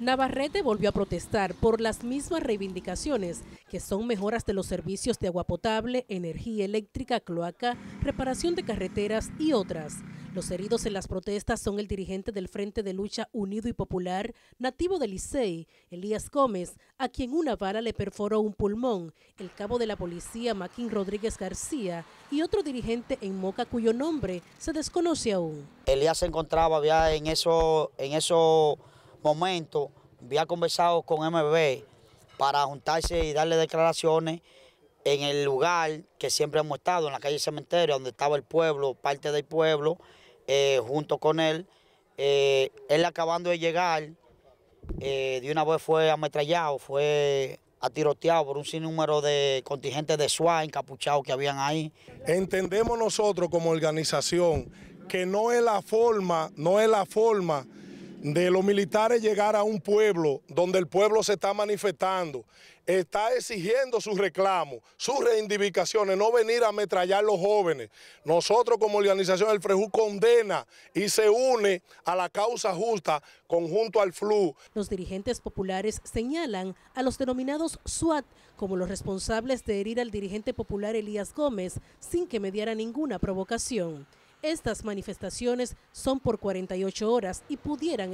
Navarrete volvió a protestar por las mismas reivindicaciones, que son mejoras de los servicios de agua potable, energía eléctrica, cloaca, reparación de carreteras y otras. Los heridos en las protestas son el dirigente del Frente de Lucha Unido y Popular, nativo de Licey, Elías Gómez, a quien una bala le perforó un pulmón, el cabo de la policía Maquín Rodríguez García y otro dirigente en Moca cuyo nombre se desconoce aún. Elías se encontraba ya en eso, en eso momento había conversado con MB para juntarse y darle declaraciones en el lugar que siempre hemos estado, en la calle Cementerio, donde estaba el pueblo, parte del pueblo, eh, junto con él. Eh, él acabando de llegar, eh, de una vez fue ametrallado, fue atiroteado por un sinnúmero de contingentes de SWAT encapuchados que habían ahí. Entendemos nosotros como organización que no es la forma, no es la forma de los militares llegar a un pueblo donde el pueblo se está manifestando, está exigiendo sus reclamos, sus reivindicaciones, no venir a ametrallar a los jóvenes. Nosotros como organización del FREJU condena y se une a la causa justa conjunto al FLU. Los dirigentes populares señalan a los denominados SWAT como los responsables de herir al dirigente popular Elías Gómez sin que mediara ninguna provocación. Estas manifestaciones son por 48 horas y pudieran